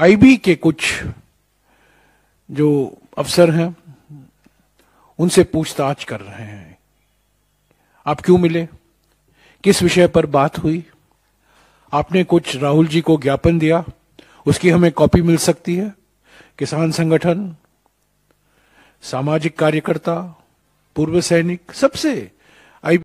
IB के कुछ जो अफसर हैं उनसे पूछताछ कर रहे हैं आप क्यों मिले किस विषय पर बात हुई आपने कुछ राहुल जी को ज्ञापन दिया उसकी हमें कॉपी मिल सकती है किसान संगठन सामाजिक कार्यकर्ता पूर्व सैनिक सबसे